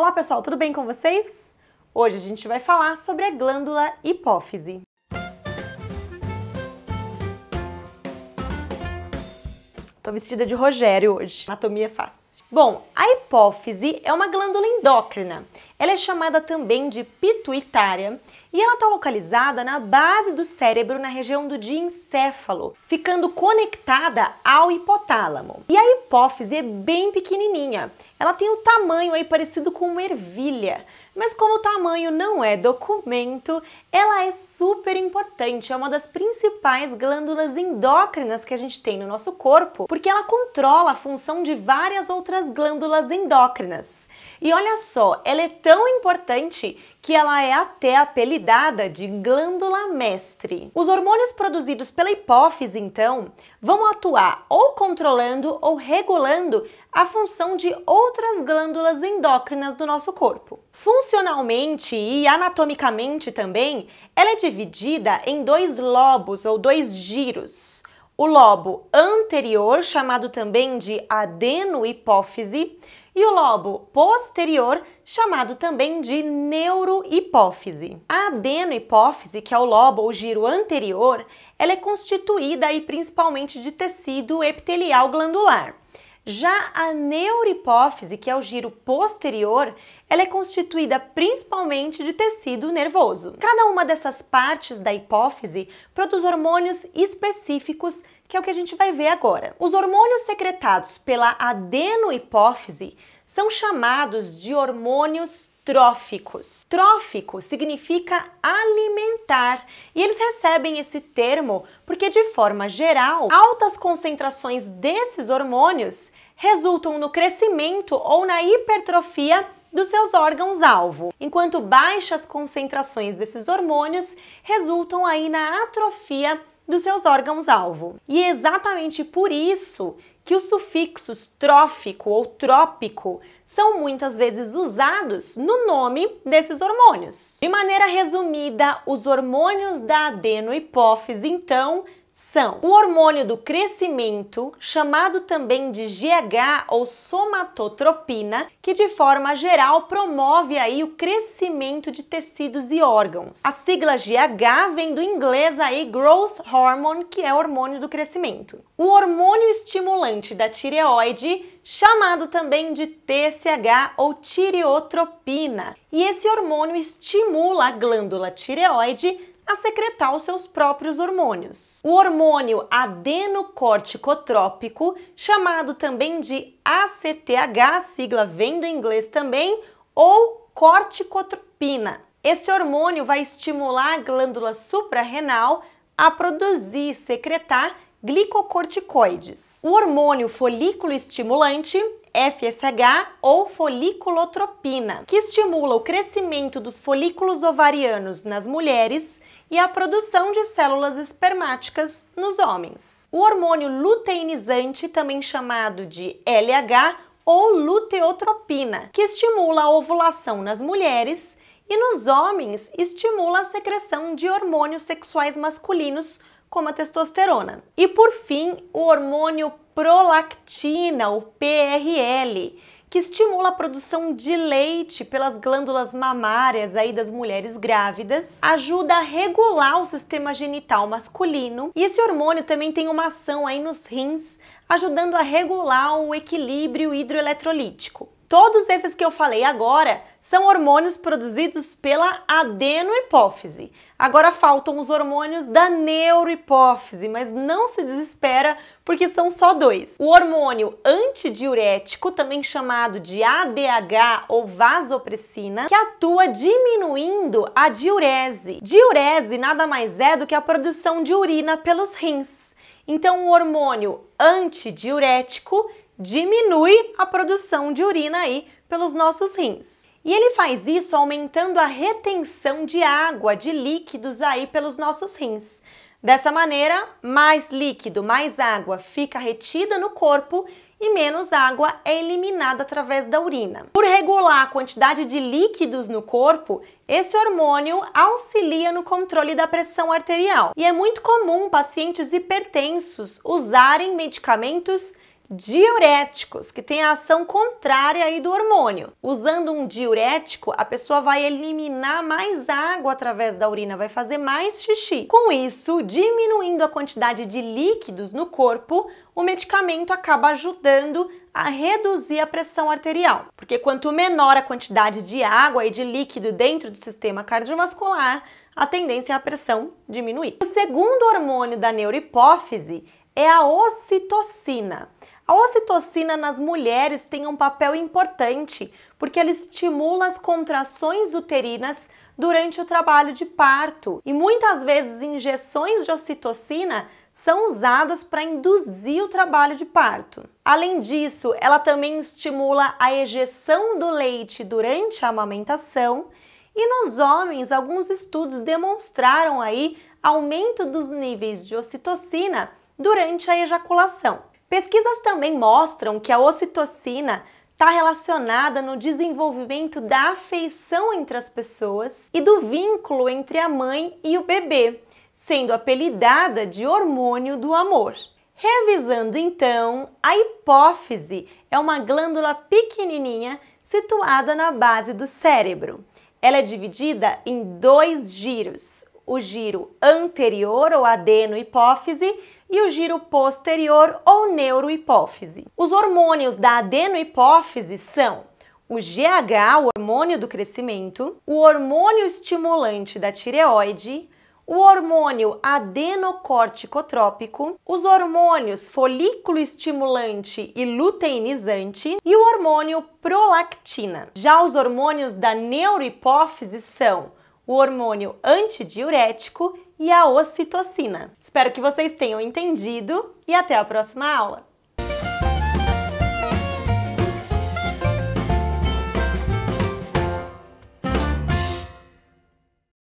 Olá pessoal, tudo bem com vocês? Hoje a gente vai falar sobre a glândula hipófise. Estou vestida de Rogério hoje, anatomia é fácil. Bom, a hipófise é uma glândula endócrina. Ela é chamada também de pituitária e ela está localizada na base do cérebro, na região do diencéfalo, ficando conectada ao hipotálamo. E a hipófise é bem pequenininha. Ela tem um tamanho aí parecido com uma ervilha, mas como o tamanho não é documento, ela é super importante, é uma das principais glândulas endócrinas que a gente tem no nosso corpo, porque ela controla a função de várias outras glândulas endócrinas. E olha só, ela é tão importante que ela é até apelidada de glândula mestre. Os hormônios produzidos pela hipófise, então, vão atuar ou controlando ou regulando a função de outras glândulas endócrinas do nosso corpo. Funcionalmente e anatomicamente também, ela é dividida em dois lobos ou dois giros. O lobo anterior, chamado também de adenohipófise, e o lobo posterior, chamado também de neurohipófise. A adenohipófise, que é o lobo ou giro anterior, ela é constituída aí principalmente de tecido epitelial glandular. Já a neurohipófise, que é o giro posterior, ela é constituída principalmente de tecido nervoso. Cada uma dessas partes da hipófise produz hormônios específicos, que é o que a gente vai ver agora. Os hormônios secretados pela adenohipófise são chamados de hormônios tróficos. Trófico significa alimentar e eles recebem esse termo porque, de forma geral, altas concentrações desses hormônios resultam no crescimento ou na hipertrofia dos seus órgãos-alvo, enquanto baixas concentrações desses hormônios resultam aí na atrofia dos seus órgãos-alvo. E é exatamente por isso que os sufixos trófico ou trópico são muitas vezes usados no nome desses hormônios. De maneira resumida, os hormônios da adenohipófise, então, são o hormônio do crescimento, chamado também de GH ou somatotropina, que de forma geral promove aí o crescimento de tecidos e órgãos. A sigla GH vem do inglês aí growth hormone, que é hormônio do crescimento. O hormônio estimulante da tireoide chamado também de TSH ou tireotropina. E esse hormônio estimula a glândula tireoide a secretar os seus próprios hormônios. O hormônio adenocorticotrópico, chamado também de ACTH, sigla vem do inglês também, ou corticotropina. Esse hormônio vai estimular a glândula suprarrenal a produzir e secretar glicocorticoides. O hormônio folículo estimulante FSH ou foliculotropina, que estimula o crescimento dos folículos ovarianos nas mulheres e a produção de células espermáticas nos homens. O hormônio luteinizante, também chamado de LH ou luteotropina, que estimula a ovulação nas mulheres e nos homens estimula a secreção de hormônios sexuais masculinos como a testosterona. E por fim, o hormônio prolactina, o PRL, que estimula a produção de leite pelas glândulas mamárias aí das mulheres grávidas, ajuda a regular o sistema genital masculino. E esse hormônio também tem uma ação aí nos rins, ajudando a regular o equilíbrio hidroeletrolítico. Todos esses que eu falei agora são hormônios produzidos pela adenohipófise. Agora faltam os hormônios da neurohipófise, mas não se desespera porque são só dois. O hormônio antidiurético, também chamado de ADH ou vasopressina, que atua diminuindo a diurese. Diurese nada mais é do que a produção de urina pelos rins. Então, o hormônio antidiurético diminui a produção de urina aí pelos nossos rins. E ele faz isso aumentando a retenção de água, de líquidos aí pelos nossos rins. Dessa maneira, mais líquido, mais água fica retida no corpo e menos água é eliminada através da urina. Por regular a quantidade de líquidos no corpo, esse hormônio auxilia no controle da pressão arterial. E é muito comum pacientes hipertensos usarem medicamentos diuréticos, que tem a ação contrária aí do hormônio. Usando um diurético, a pessoa vai eliminar mais água através da urina, vai fazer mais xixi. Com isso, diminuindo a quantidade de líquidos no corpo, o medicamento acaba ajudando a reduzir a pressão arterial, porque quanto menor a quantidade de água e de líquido dentro do sistema cardiovascular, a tendência é a pressão diminuir. O segundo hormônio da neurohipófise é a ocitocina. A ocitocina nas mulheres tem um papel importante, porque ela estimula as contrações uterinas durante o trabalho de parto. E muitas vezes injeções de ocitocina são usadas para induzir o trabalho de parto. Além disso, ela também estimula a ejeção do leite durante a amamentação. E nos homens, alguns estudos demonstraram aí aumento dos níveis de ocitocina durante a ejaculação. Pesquisas também mostram que a ocitocina está relacionada no desenvolvimento da afeição entre as pessoas e do vínculo entre a mãe e o bebê, sendo apelidada de hormônio do amor. Revisando então, a hipófise é uma glândula pequenininha situada na base do cérebro. Ela é dividida em dois giros: o giro anterior ou adeno-hipófise e o giro posterior ou neurohipófise. Os hormônios da adenohipófise são o GH, o hormônio do crescimento, o hormônio estimulante da tireoide, o hormônio adenocorticotrópico, os hormônios folículo estimulante e luteinizante e o hormônio prolactina. Já os hormônios da neurohipófise são o hormônio antidiurético e a ocitocina. Espero que vocês tenham entendido e até a próxima aula!